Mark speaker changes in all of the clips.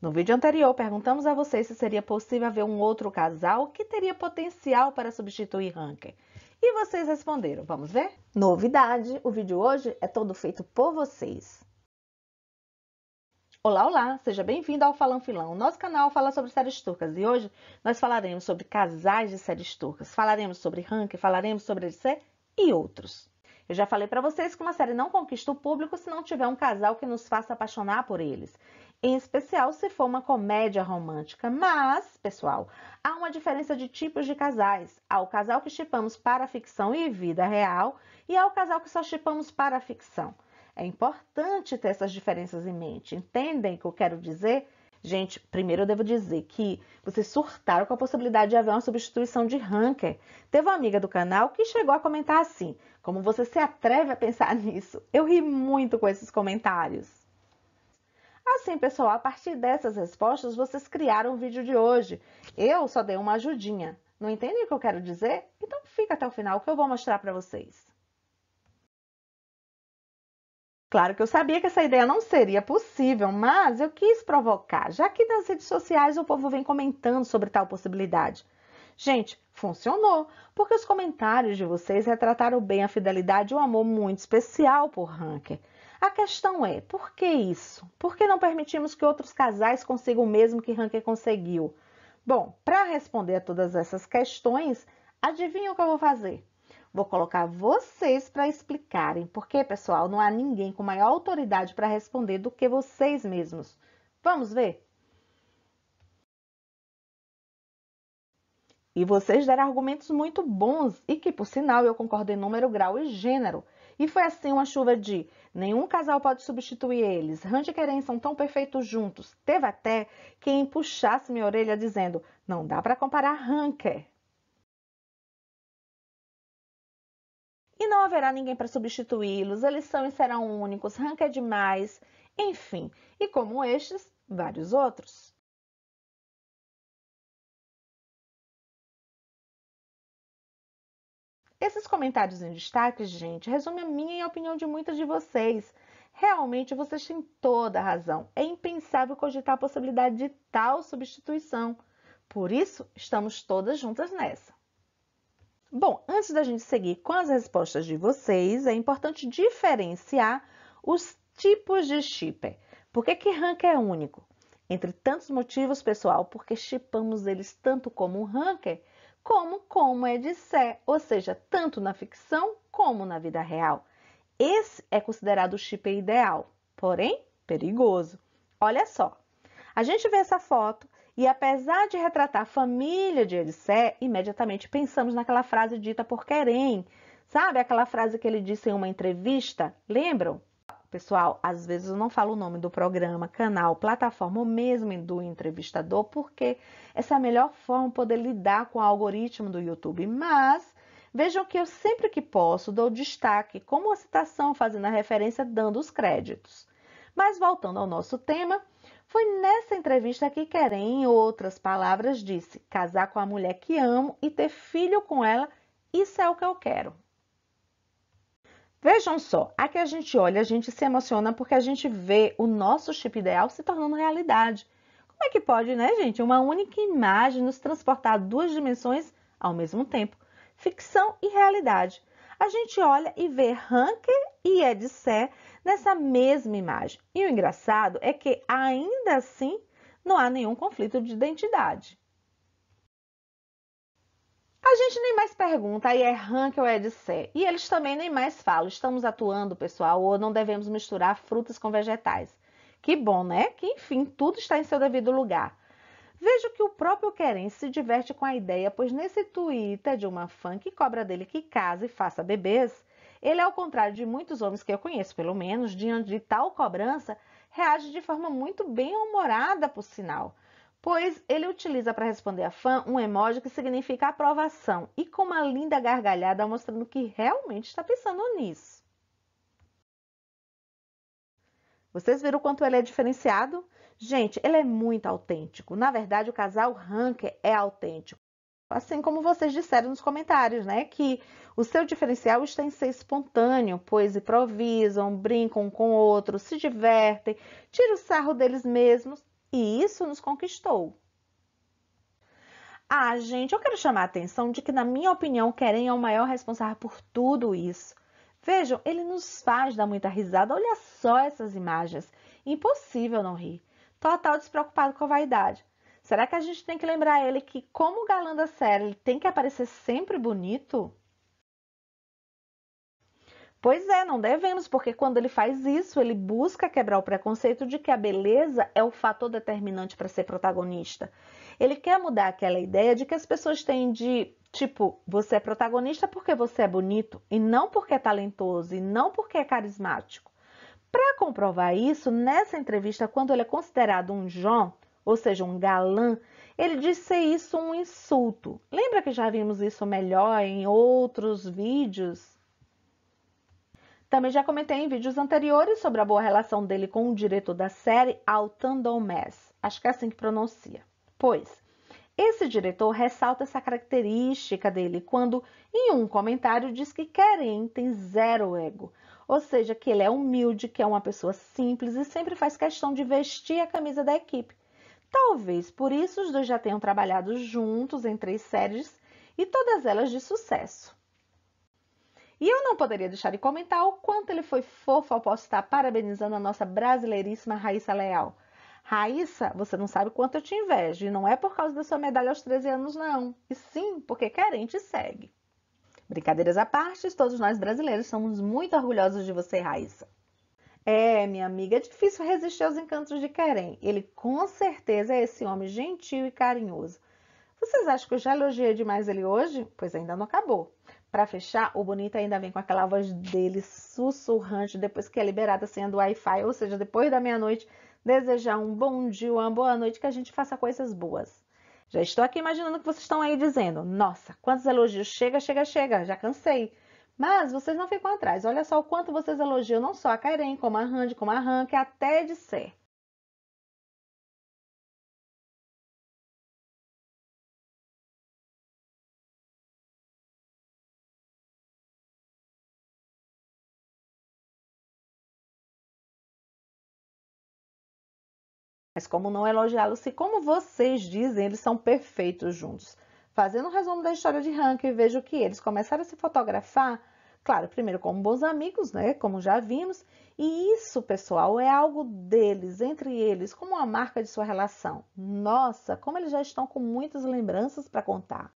Speaker 1: No vídeo anterior, perguntamos a vocês se seria possível haver um outro casal que teria potencial para substituir Ranker. E vocês responderam, vamos ver? Novidade, o vídeo hoje é todo feito por vocês. Olá, olá! Seja bem-vindo ao Falão Filão. O nosso canal fala sobre séries turcas e hoje nós falaremos sobre casais de séries turcas, falaremos sobre Ranker, falaremos sobre DC e outros. Eu já falei para vocês que uma série não conquista o público se não tiver um casal que nos faça apaixonar por eles em especial se for uma comédia romântica. Mas, pessoal, há uma diferença de tipos de casais. Há o casal que chipamos para ficção e vida real, e há o casal que só chipamos para ficção. É importante ter essas diferenças em mente. Entendem o que eu quero dizer? Gente, primeiro eu devo dizer que vocês surtaram com a possibilidade de haver uma substituição de ranker. Teve uma amiga do canal que chegou a comentar assim: como você se atreve a pensar nisso? Eu ri muito com esses comentários. Assim, pessoal, a partir dessas respostas, vocês criaram o vídeo de hoje. Eu só dei uma ajudinha. Não entende o que eu quero dizer? Então fica até o final que eu vou mostrar para vocês. Claro que eu sabia que essa ideia não seria possível, mas eu quis provocar, já que nas redes sociais o povo vem comentando sobre tal possibilidade. Gente, funcionou, porque os comentários de vocês retrataram bem a fidelidade e o um amor muito especial por Hanker. A questão é, por que isso? Por que não permitimos que outros casais consigam o mesmo que Ranke conseguiu? Bom, para responder a todas essas questões, adivinha o que eu vou fazer? Vou colocar vocês para explicarem, porque, pessoal, não há ninguém com maior autoridade para responder do que vocês mesmos. Vamos ver? E vocês deram argumentos muito bons e que, por sinal, eu concordo em número, grau e gênero. E foi assim uma chuva de nenhum casal pode substituir eles, Randy e Keren são tão perfeitos juntos. Teve até quem puxasse minha orelha dizendo, não dá para comparar Ranker. E não haverá ninguém para substituí-los,
Speaker 2: eles são e serão únicos, Ranker é demais, enfim, e como estes, vários outros. Esses comentários em destaque, gente, resume a minha e
Speaker 1: a opinião de muitas de vocês. Realmente vocês têm toda a razão. É impensável cogitar a possibilidade de tal substituição. Por isso, estamos todas juntas nessa. Bom, antes da gente seguir com as respostas de vocês, é importante diferenciar os tipos de shipper. Por que, que ranker é único? Entre tantos motivos, pessoal, porque chipamos eles tanto como um ranker, como como é de ser, ou seja, tanto na ficção como na vida real. Esse é considerado o chip ideal, porém perigoso. Olha só, a gente vê essa foto e apesar de retratar a família de Edissé, imediatamente pensamos naquela frase dita por Querem. Sabe aquela frase que ele disse em uma entrevista? Lembram? Pessoal, às vezes eu não falo o nome do programa, canal, plataforma ou mesmo do entrevistador, porque essa é a melhor forma de poder lidar com o algoritmo do YouTube. Mas vejam que eu sempre que posso dou destaque como citação, fazendo a referência, dando os créditos. Mas voltando ao nosso tema, foi nessa entrevista que Querem, em outras palavras, disse: casar com a mulher que amo e ter filho com ela, isso é o que eu quero. Vejam só, aqui a gente olha, a gente se emociona porque a gente vê o nosso chip ideal se tornando realidade. Como é que pode, né, gente? Uma única imagem nos transportar a duas dimensões ao mesmo tempo ficção e realidade. A gente olha e vê Ranker e Edsé nessa mesma imagem. E o engraçado é que ainda assim não há nenhum conflito de identidade. A gente nem mais pergunta, aí é rank ou é de sé. E eles também nem mais falam, estamos atuando, pessoal, ou não devemos misturar frutas com vegetais. Que bom, né? Que enfim, tudo está em seu devido lugar. Vejo que o próprio Querem se diverte com a ideia, pois nesse Twitter de uma fã que cobra dele que case e faça bebês, ele, ao contrário de muitos homens que eu conheço, pelo menos, diante de tal cobrança, reage de forma muito bem humorada, por sinal pois ele utiliza para responder a fã um emoji que significa aprovação e com uma linda gargalhada mostrando que realmente está pensando nisso. Vocês viram quanto ele é diferenciado? Gente, ele é muito autêntico. Na verdade, o casal Ranker é autêntico. Assim como vocês disseram nos comentários, né? Que o seu diferencial está em ser espontâneo, pois improvisam, brincam com outros, se divertem, tiram o sarro deles mesmos e isso nos conquistou. Ah, gente, eu quero chamar a atenção de que, na minha opinião, Keren é o maior responsável por tudo isso. Vejam, ele nos faz dar muita risada. Olha só essas imagens. Impossível não rir. Total despreocupado com a vaidade. Será que a gente tem que lembrar ele que, como galã da série, ele tem que aparecer sempre bonito? Pois é, não devemos, porque quando ele faz isso, ele busca quebrar o preconceito de que a beleza é o fator determinante para ser protagonista. Ele quer mudar aquela ideia de que as pessoas têm de, tipo, você é protagonista porque você é bonito e não porque é talentoso e não porque é carismático. Para comprovar isso, nessa entrevista, quando ele é considerado um João, ou seja, um galã, ele diz ser isso um insulto. Lembra que já vimos isso melhor em outros vídeos? Também já comentei em vídeos anteriores sobre a boa relação dele com o diretor da série, Al Tandomés. Acho que é assim que pronuncia. Pois, esse diretor ressalta essa característica dele quando, em um comentário, diz que Keren tem zero ego. Ou seja, que ele é humilde, que é uma pessoa simples e sempre faz questão de vestir a camisa da equipe. Talvez por isso os dois já tenham trabalhado juntos em três séries e todas elas de sucesso. E eu não poderia deixar de comentar o quanto ele foi fofo ao postar parabenizando a nossa brasileiríssima Raíssa Leal. Raíssa, você não sabe quanto eu te invejo, e não é por causa da sua medalha aos 13 anos, não. E sim, porque querente segue. Brincadeiras à parte, todos nós brasileiros somos muito orgulhosos de você, Raíssa. É, minha amiga, é difícil resistir aos encantos de Querem. Ele com certeza é esse homem gentil e carinhoso. Vocês acham que eu já elogiei demais ele hoje? Pois ainda não acabou. Para fechar, o bonito ainda vem com aquela voz dele sussurrante depois que é liberada sendo Wi-Fi, ou seja, depois da meia-noite, desejar um bom dia, uma boa noite, que a gente faça coisas boas. Já estou aqui imaginando que vocês estão aí dizendo: Nossa, quantos elogios! Chega, chega, chega, já cansei. Mas vocês não ficam atrás. Olha só o quanto vocês
Speaker 2: elogiam não só a Karen, como a Randy, como a Han, que até disser. Mas como não elogiá-los se, como vocês dizem, eles são perfeitos juntos? Fazendo um resumo da
Speaker 1: história de Hank, vejo que eles começaram a se fotografar, claro, primeiro como bons amigos, né, como já vimos, e isso, pessoal, é algo deles, entre eles, como uma marca de sua relação. Nossa, como eles já estão com muitas lembranças para contar.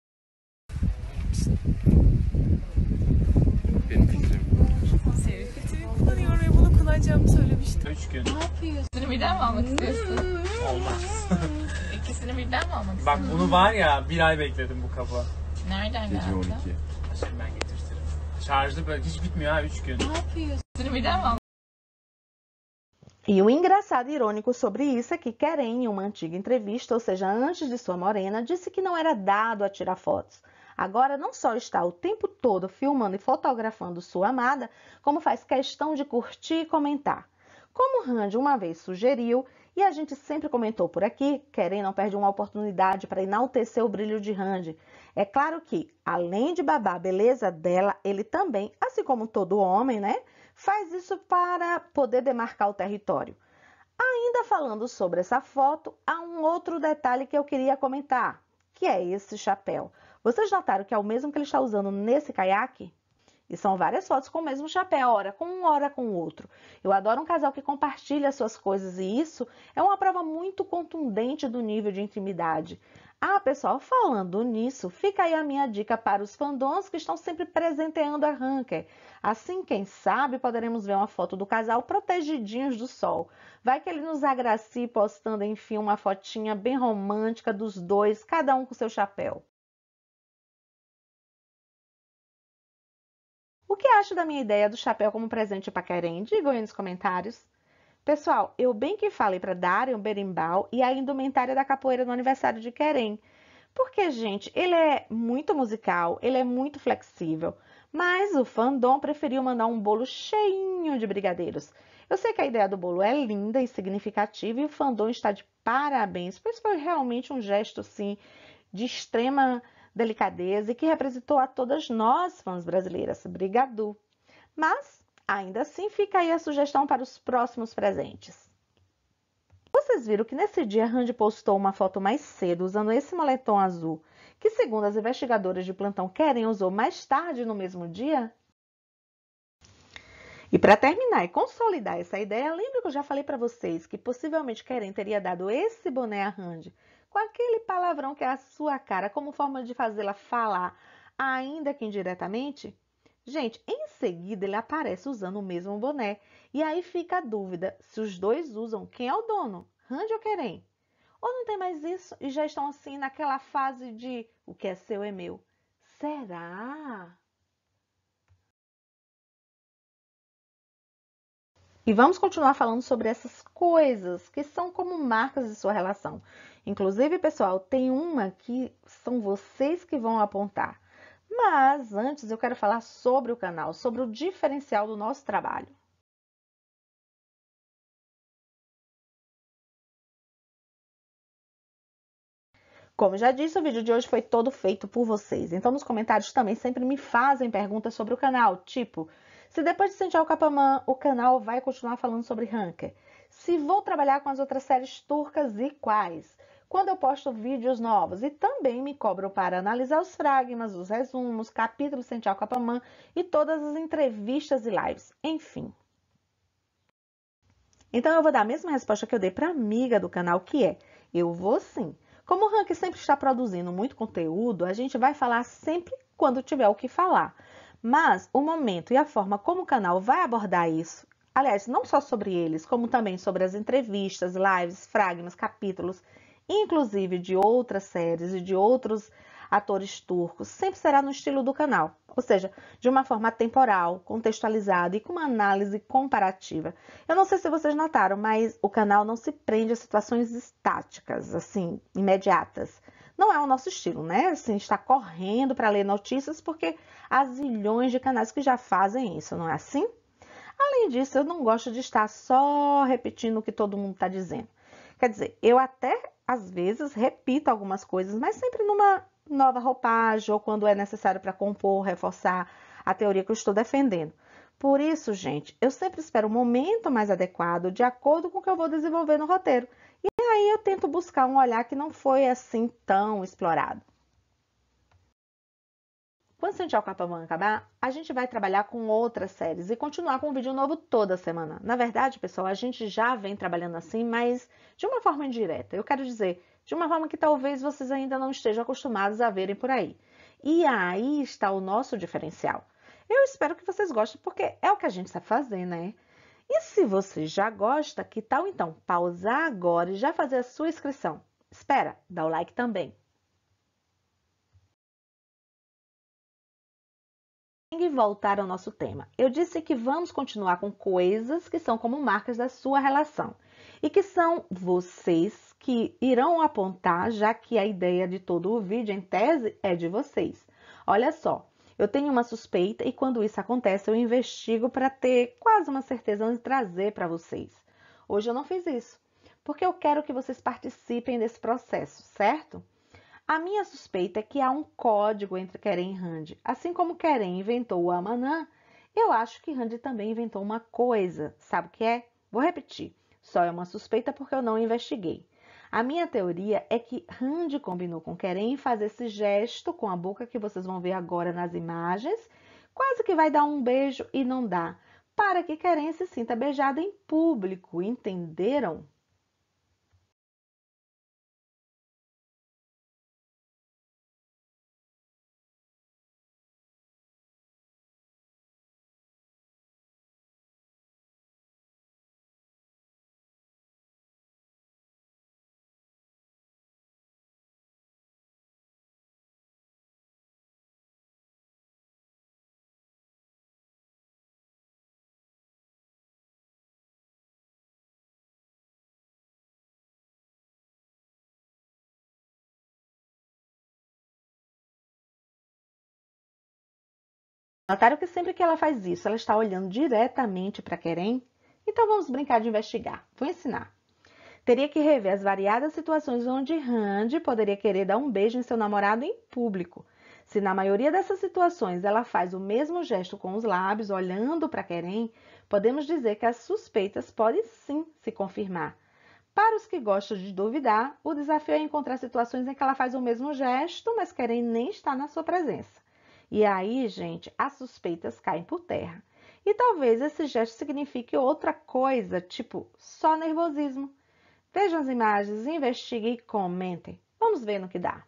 Speaker 2: söylemiştim. Üç gün. Ne yapıyorsun? birden mi almak istiyorsun? Olmaz. İkisini birden mi almak Bak
Speaker 1: bunu var ya bir ay bekledim bu kabı.
Speaker 2: Nereden Gece 12. Şimdi ben getirtirim. Şarjlı böyle hiç bitmiyor ha gün. Ne yapıyorsun? birden mi almak
Speaker 1: E o engraçado e irônico sobre isso é que Keren, em uma antiga entrevista, ou seja, antes de sua morena, disse que não era dado a tirar fotos, Agora não só está o tempo todo filmando e fotografando sua amada, como faz questão de curtir e comentar. Como Randy uma vez sugeriu, e a gente sempre comentou por aqui, querem não perde uma oportunidade para enaltecer o brilho de Randy. É claro que, além de babar a beleza dela, ele também, assim como todo homem, né, faz isso para poder demarcar o território. Ainda falando sobre essa foto, há um outro detalhe que eu queria comentar, que é esse chapéu. Vocês notaram que é o mesmo que ele está usando nesse caiaque? E são várias fotos com o mesmo chapéu, ora com um, ora com o outro. Eu adoro um casal que compartilha suas coisas e isso é uma prova muito contundente do nível de intimidade. Ah, pessoal, falando nisso, fica aí a minha dica para os fandons que estão sempre presenteando a Ranker. Assim, quem sabe, poderemos ver uma foto do casal protegidinhos do sol. Vai que ele nos agracie postando, enfim,
Speaker 2: uma fotinha bem romântica dos dois, cada um com seu chapéu. O que acha da minha ideia do chapéu como presente
Speaker 1: para Keren? Digam aí nos comentários. Pessoal, eu bem que falei para Dario um berimbau e a indumentária da capoeira no aniversário de Keren. Porque, gente, ele é muito musical, ele é muito flexível, mas o fandom preferiu mandar um bolo cheinho de brigadeiros. Eu sei que a ideia do bolo é linda e significativa e o fandom está de parabéns, pois foi realmente um gesto, sim, de extrema delicadeza e que representou a todas nós, fãs brasileiras, Brigadu. Mas, ainda assim, fica aí a sugestão para os próximos presentes. Vocês viram que nesse dia Randy postou uma foto mais cedo usando esse moletom azul, que segundo as investigadoras de plantão Keren usou mais tarde no mesmo dia? E para terminar e consolidar essa ideia, lembra que eu já falei para vocês que possivelmente Keren teria dado esse boné a Randy com aquele palavrão que é a sua cara, como forma de fazê-la falar, ainda que indiretamente? Gente, em seguida ele aparece usando o mesmo boné. E aí fica a dúvida se os dois usam quem é o dono, Randy ou Querem. Ou não tem mais isso e já estão assim naquela fase de o que é seu é meu. Será?
Speaker 2: E vamos continuar falando sobre essas coisas que são como marcas de
Speaker 1: sua relação. Inclusive, pessoal, tem uma que são vocês que vão apontar.
Speaker 2: Mas antes eu quero falar sobre o canal, sobre o diferencial do nosso trabalho. Como já disse, o vídeo de hoje foi todo feito por vocês. Então,
Speaker 1: nos comentários também sempre me fazem perguntas sobre o canal, tipo... Se depois de sentir o Capamã, o canal vai continuar falando sobre Ranker. Se vou trabalhar com as outras séries turcas e quais quando eu posto vídeos novos e também me cobram para analisar os fragmas, os resumos, capítulos sem Tchau Capamã e todas as entrevistas e lives, enfim. Então eu vou dar a mesma resposta que eu dei para a amiga do canal, que é, eu vou sim. Como o Rank sempre está produzindo muito conteúdo, a gente vai falar sempre quando tiver o que falar. Mas o momento e a forma como o canal vai abordar isso, aliás, não só sobre eles, como também sobre as entrevistas, lives, fragmas, capítulos inclusive de outras séries e de outros atores turcos, sempre será no estilo do canal, ou seja, de uma forma temporal, contextualizada e com uma análise comparativa. Eu não sei se vocês notaram, mas o canal não se prende a situações estáticas, assim, imediatas. Não é o nosso estilo, né? Assim, está correndo para ler notícias porque há zilhões de canais que já fazem isso, não é assim? Além disso, eu não gosto de estar só repetindo o que todo mundo está dizendo. Quer dizer, eu até às vezes repito algumas coisas, mas sempre numa nova roupagem ou quando é necessário para compor, reforçar a teoria que eu estou defendendo. Por isso, gente, eu sempre espero o um momento mais adequado de acordo com o que eu vou desenvolver no roteiro. E aí eu tento buscar um olhar que não foi assim tão explorado. Quando o Central Capabana acabar, a gente vai trabalhar com outras séries e continuar com um vídeo novo toda semana. Na verdade, pessoal, a gente já vem trabalhando assim, mas de uma forma indireta. Eu quero dizer, de uma forma que talvez vocês ainda não estejam acostumados a verem por aí. E aí está o nosso diferencial. Eu espero que vocês gostem, porque é o que a gente sabe fazer, né? E se você já gosta, que tal então pausar agora e já fazer a sua
Speaker 2: inscrição? Espera, dá o like também. e voltar ao nosso tema. Eu disse que vamos continuar
Speaker 1: com coisas que são como marcas da sua relação e que são vocês que irão apontar, já que a ideia de todo o vídeo em tese é de vocês. Olha só, eu tenho uma suspeita e quando isso acontece eu investigo para ter quase uma certeza de trazer para vocês. Hoje eu não fiz isso, porque eu quero que vocês participem desse processo, certo? A minha suspeita é que há um código entre Keren e Randy. Assim como Keren inventou o Amanã, eu acho que Randy também inventou uma coisa. Sabe o que é? Vou repetir. Só é uma suspeita porque eu não investiguei. A minha teoria é que Randy combinou com Keren fazer esse gesto com a boca que vocês vão ver agora nas imagens, quase que vai dar um beijo e não dá, para que
Speaker 2: Keren se sinta beijada em público, entenderam? Notaram que sempre que ela faz isso, ela está olhando diretamente
Speaker 1: para Querem? Então vamos brincar de investigar. Vou ensinar. Teria que rever as variadas situações onde Randy poderia querer dar um beijo em seu namorado em público. Se na maioria dessas situações ela faz o mesmo gesto com os lábios, olhando para Querem, podemos dizer que as suspeitas podem sim se confirmar. Para os que gostam de duvidar, o desafio é encontrar situações em que ela faz o mesmo gesto, mas Querem nem está na sua presença. E aí, gente, as suspeitas caem por terra. E talvez esse gesto signifique outra coisa, tipo só nervosismo. Vejam as imagens, investiguem e comentem. Vamos ver no que dá.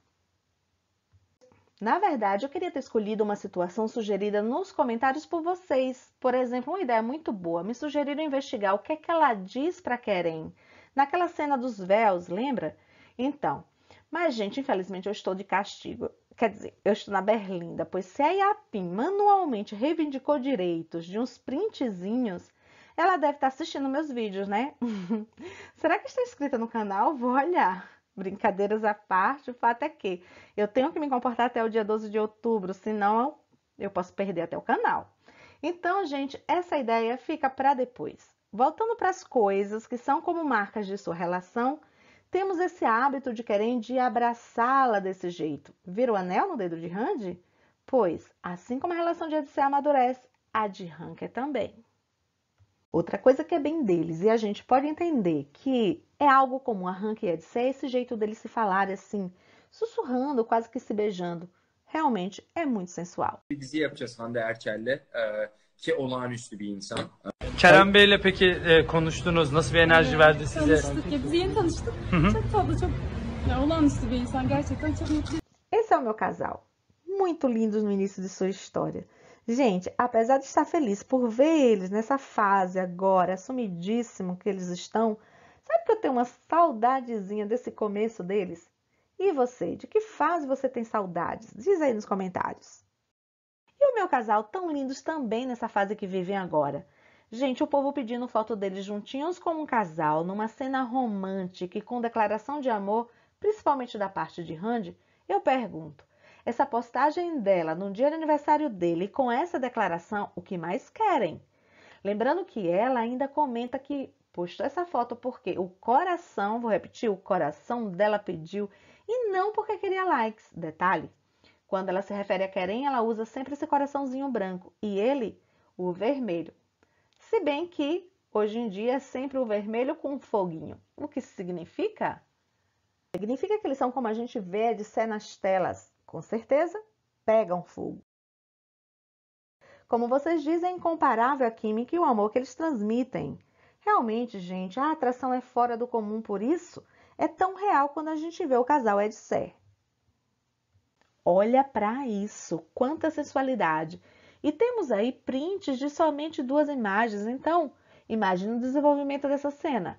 Speaker 1: Na verdade, eu queria ter escolhido uma situação sugerida nos comentários por vocês. Por exemplo, uma ideia muito boa. Me sugeriram investigar o que é que ela diz para Keren. Naquela cena dos véus, lembra? Então, mas gente, infelizmente eu estou de castigo. Quer dizer, eu estou na Berlinda, pois se a IAPIM manualmente reivindicou direitos de uns printzinhos, ela deve estar assistindo meus vídeos, né? Será que está inscrita no canal? Vou olhar. Brincadeiras à parte, o fato é que eu tenho que me comportar até o dia 12 de outubro, senão eu posso perder até o canal. Então, gente, essa ideia fica para depois. Voltando para as coisas que são como marcas de sua relação, temos esse hábito de querer de abraçá-la desse jeito. Vira o anel no dedo de Randy? Pois, assim como a relação de Ed Edson amadurece, a de Ranker também. Outra coisa que é bem deles, e a gente pode entender que é algo comum a Hank e Edson, é esse jeito deles se falar assim, sussurrando, quase que se beijando. Realmente é muito sensual. Bir dizi yapacağız Hande Erçel'le, ki
Speaker 2: olağanüstü bir insan. Kerem Bey'le peki e, konuştunuz. Nasıl bir enerji Evet, verdi size? Tanıştık ya, biz yeni tanıştık. Çok
Speaker 1: tatlı, çok yani olağanüstü bir insan. Gerçekten çok Esse é o meu casal. Muito lindos no início de sua história. Gente, apesar de estar feliz por ver eles nessa fase agora, sumidíssimo que eles estão, sabe que eu tenho uma saudadezinha desse começo deles? E você, de que fase você tem saudades? Diz aí nos comentários. E o meu casal, tão lindos também nessa fase que vivem agora. Gente, o povo pedindo foto deles juntinhos como um casal, numa cena romântica e com declaração de amor, principalmente da parte de Randy, eu pergunto: essa postagem dela no dia do aniversário dele com essa declaração, o que mais querem? Lembrando que ela ainda comenta que postou essa foto porque o coração, vou repetir, o coração dela pediu e não porque queria likes. Detalhe: quando ela se refere a querem, ela usa sempre esse coraçãozinho branco e ele, o vermelho. Se bem que hoje em dia é sempre o vermelho com um foguinho. O que significa? Significa que eles são como a gente vê de sé nas telas. Com certeza, pegam fogo. Como vocês dizem, é incomparável a química e o amor que eles transmitem. Realmente, gente, a atração é fora do comum, por isso é tão real quando a gente vê o casal ser. É Olha para isso, quanta sensualidade! E temos aí prints de somente duas imagens, então imagine o desenvolvimento dessa cena.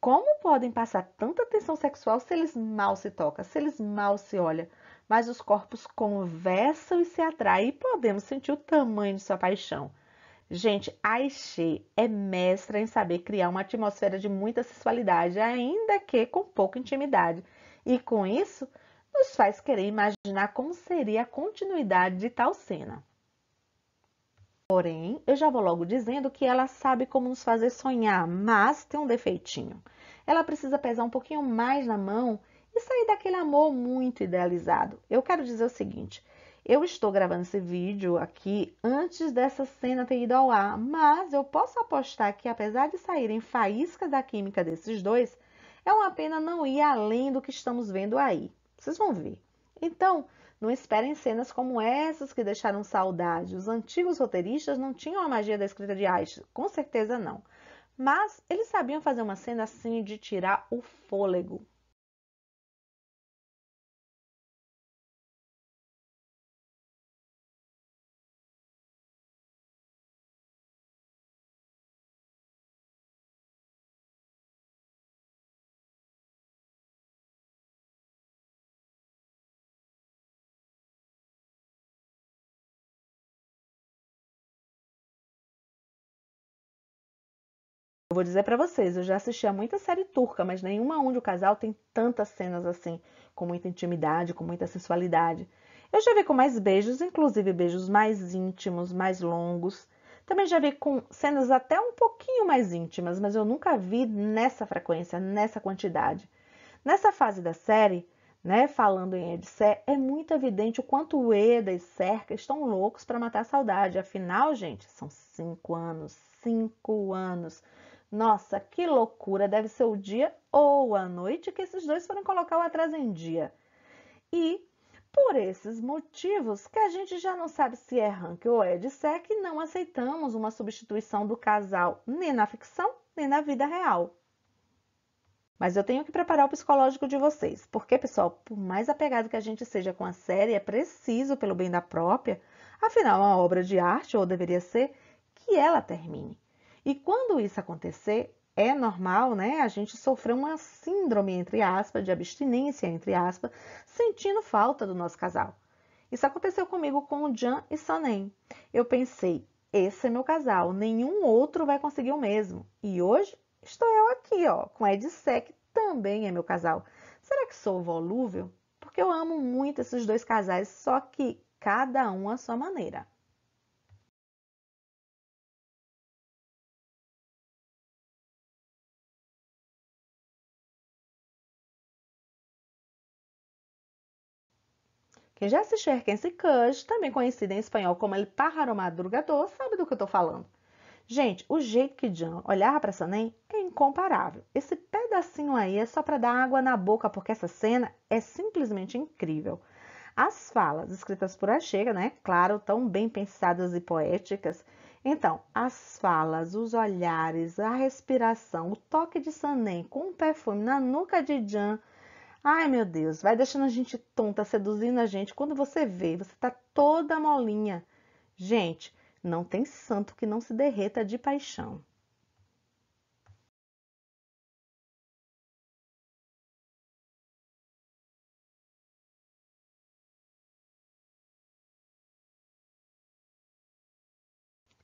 Speaker 1: Como podem passar tanta tensão sexual se eles mal se tocam, se eles mal se olham? Mas os corpos conversam e se atraem e podemos sentir o tamanho de sua paixão. Gente, a é mestra em saber criar uma atmosfera de muita sensualidade, ainda que com pouca intimidade. E com isso, nos faz querer imaginar como seria a continuidade de tal cena. Porém, eu já vou logo dizendo que ela sabe como nos fazer sonhar, mas tem um defeitinho. Ela precisa pesar um pouquinho mais na mão e sair daquele amor muito idealizado. Eu quero dizer o seguinte: eu estou gravando esse vídeo aqui antes dessa cena ter ido ao ar, mas eu posso apostar que, apesar de saírem faíscas da química desses dois, é uma pena não ir além do que estamos vendo aí. Vocês vão ver. Então, não esperem cenas como essas que deixaram saudade. Os antigos roteiristas não tinham a magia da escrita de Aisha, com certeza
Speaker 2: não. Mas eles sabiam fazer uma cena assim de tirar o fôlego. Eu vou dizer para vocês, eu já assisti a muita série turca, mas nenhuma onde o casal tem
Speaker 1: tantas cenas assim, com muita intimidade, com muita sensualidade. Eu já vi com mais beijos, inclusive beijos mais íntimos, mais longos. Também já vi com cenas até um pouquinho mais íntimas, mas eu nunca vi nessa frequência, nessa quantidade. Nessa fase da série, né, falando em Edissé, é muito evidente o quanto Eda e Cerca estão loucos para matar a saudade. Afinal, gente, são cinco anos, cinco anos. Nossa, que loucura! Deve ser o dia ou a noite que esses dois foram colocar o atraso em dia. E por esses motivos, que a gente já não sabe se é rank ou é de sec, não aceitamos uma substituição do casal nem na ficção, nem na vida real. Mas eu tenho que preparar o psicológico de vocês, porque, pessoal, por mais apegado que a gente seja com a série, é preciso, pelo bem da própria, afinal, é uma obra de arte, ou deveria ser, que ela termine. E quando isso acontecer, é normal, né, a gente sofrer uma síndrome, entre aspas, de abstinência, entre aspas, sentindo falta do nosso casal. Isso aconteceu comigo com o Jan e Sonem. Eu pensei, esse é meu casal, nenhum outro vai conseguir o mesmo. E hoje estou eu aqui, ó, com a Sec, também é meu casal. Será que sou volúvel? Porque eu amo muito esses dois casais, só que cada
Speaker 2: um à sua maneira. Quem já assistiu Herkense Cush, também
Speaker 1: conhecido em espanhol como El Pájaro Madrugador, sabe do que eu estou falando. Gente, o jeito que Jean olhava para Sanem é incomparável. Esse pedacinho aí é só para dar água na boca, porque essa cena é simplesmente incrível. As falas escritas por Achega, né? Claro, tão bem pensadas e poéticas. Então, as falas, os olhares, a respiração, o toque de Sanem com o perfume na nuca de Jan Ai, meu Deus, vai deixando a gente tonta, seduzindo a gente. Quando você vê, você tá toda
Speaker 2: molinha. Gente, não tem santo que não se derreta de paixão.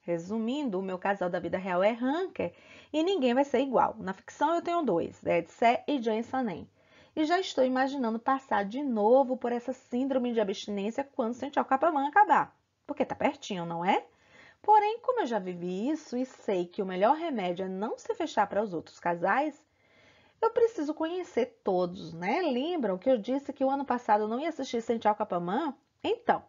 Speaker 2: Resumindo, o meu casal da vida real é
Speaker 1: Hunker e ninguém vai ser igual. Na ficção eu tenho dois, Ed Sé e Jane Sanen e já estou imaginando passar de novo por essa síndrome de abstinência quando sentir o capamã acabar, porque está pertinho, não é? Porém, como eu já vivi isso e sei que o melhor remédio é não se fechar para os outros casais, eu preciso conhecer todos, né? Lembram que eu disse que o ano passado eu não ia assistir Sential Capamã? Então,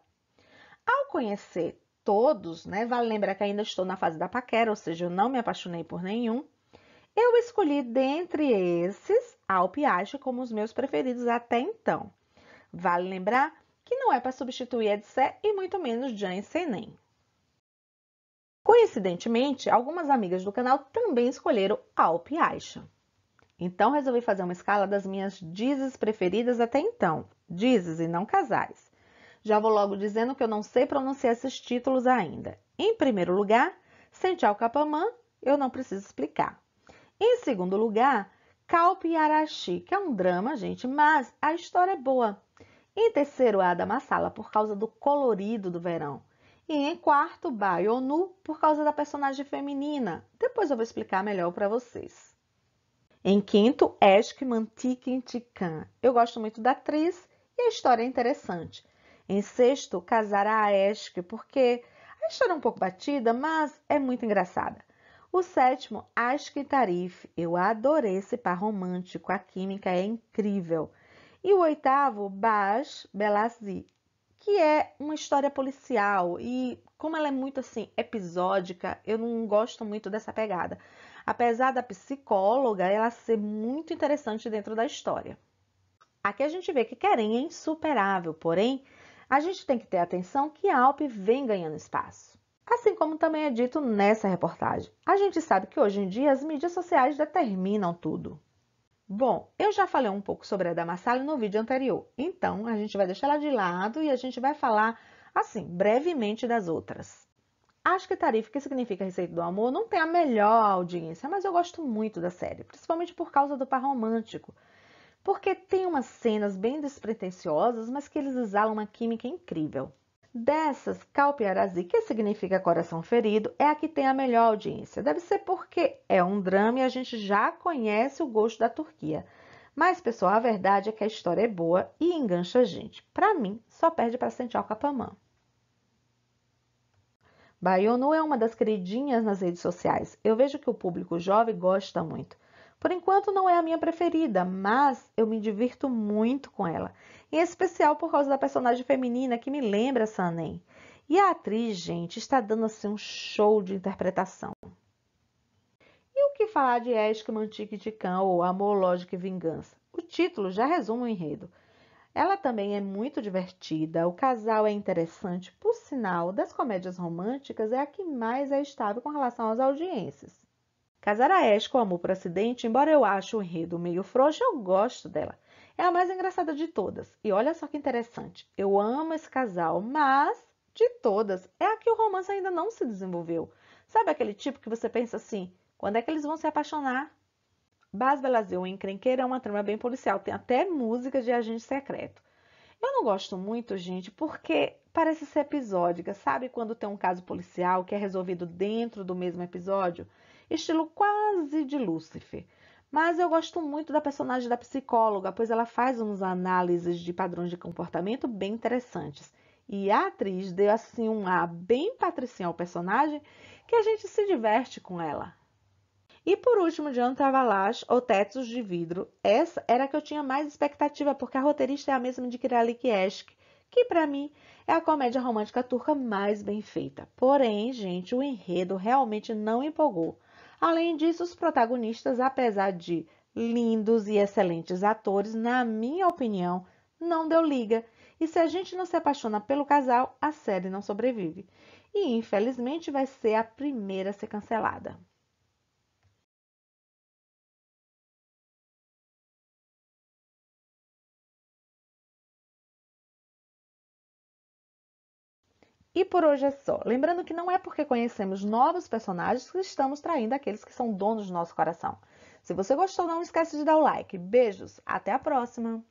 Speaker 1: ao conhecer todos, né? Vale lembrar que ainda estou na fase da paquera, ou seja, eu não me apaixonei por nenhum. Eu escolhi dentre esses Alpe como os meus preferidos até então. Vale lembrar que não é para substituir Edsé e muito menos Jean Senem. Coincidentemente, algumas amigas do canal também escolheram Alpe Aisha. Então resolvi fazer uma escala das minhas dizes preferidas até então, dizes e não casais. Já vou logo dizendo que eu não sei pronunciar esses títulos ainda. Em primeiro lugar, Sential Capamã, eu não preciso explicar. Em segundo lugar, Calpe e Arashi, que é um drama, gente, mas a história é boa. Em terceiro, é a Adamasala, por causa do colorido do verão. E em quarto, Bayonu, por causa da personagem feminina. Depois eu vou explicar melhor para vocês. Em quinto, Eshk Mantikin Eu gosto muito da atriz e a história é interessante. Em sexto, casar a Eshk, porque a história é um pouco batida, mas é muito engraçada. O sétimo, Ashk Tarif. Eu adorei esse par romântico, a química é incrível. E o oitavo, Bash Belazi, que é uma história policial e como ela é muito assim episódica, eu não gosto muito dessa pegada. Apesar da psicóloga ela ser muito interessante dentro da história. Aqui a gente vê que Keren é insuperável, porém, a gente tem que ter atenção que Alp vem ganhando espaço. Assim como também é dito nessa reportagem, a gente sabe que hoje em dia as mídias sociais determinam tudo. Bom, eu já falei um pouco sobre a Damassalho no vídeo anterior, então a gente vai deixar ela de lado e a gente vai falar, assim, brevemente das outras. Acho que Tarif, que significa Receita do Amor, não tem a melhor audiência, mas eu gosto muito da série, principalmente por causa do par romântico, porque tem umas cenas bem despretensiosas, mas que eles exalam uma química incrível. Dessas, Calpiarazi, que significa coração ferido, é a que tem a melhor audiência. Deve ser porque é um drama e a gente já conhece o gosto da Turquia. Mas, pessoal, a verdade é que a história é boa e engancha a gente. Para mim, só perde para o Capamã. Bayonu é uma das queridinhas nas redes sociais. Eu vejo que o público jovem gosta muito. Por enquanto não é a minha preferida, mas eu me divirto muito com ela, em especial por causa da personagem feminina que me lembra Sanen. E a atriz, gente, está dando assim um show de interpretação. E o que falar de Esk Mantique de Cão ou Amor, Lógica e Vingança? O título já resume o enredo. Ela também é muito divertida, o casal é interessante, por sinal, das comédias românticas é a que mais é estável com relação às audiências. Casar a Ash com Amor por Acidente, embora eu ache o enredo meio frouxo, eu gosto dela. É a mais engraçada de todas. E olha só que interessante. Eu amo esse casal, mas de todas, é a que o romance ainda não se desenvolveu. Sabe aquele tipo que você pensa assim, quando é que eles vão se apaixonar? Bas Belazeu em Encrenqueira é uma trama bem policial, tem até música de agente secreto. Eu não gosto muito, gente, porque parece ser episódica. Sabe quando tem um caso policial que é resolvido dentro do mesmo episódio? estilo quase de Lúcifer. Mas eu gosto muito da personagem da psicóloga, pois ela faz umas análises de padrões de comportamento bem interessantes. E a atriz deu assim um ar bem patricinha ao personagem que a gente se diverte com ela. E por último, de Antavalash ou Tetos de Vidro, essa era a que eu tinha mais expectativa, porque a roteirista é a mesma de Kiralik Esk, que para mim é a comédia romântica turca mais bem feita. Porém, gente, o enredo realmente não empolgou. Além disso, os protagonistas, apesar de lindos e excelentes atores, na minha opinião, não deu liga. E se a gente não se apaixona pelo casal, a série
Speaker 2: não sobrevive. E infelizmente vai ser a primeira a ser cancelada. E por hoje é só. Lembrando que não é porque conhecemos novos personagens que estamos traindo aqueles
Speaker 1: que são donos do nosso coração. Se você gostou, não esquece de dar o like. Beijos, até a próxima!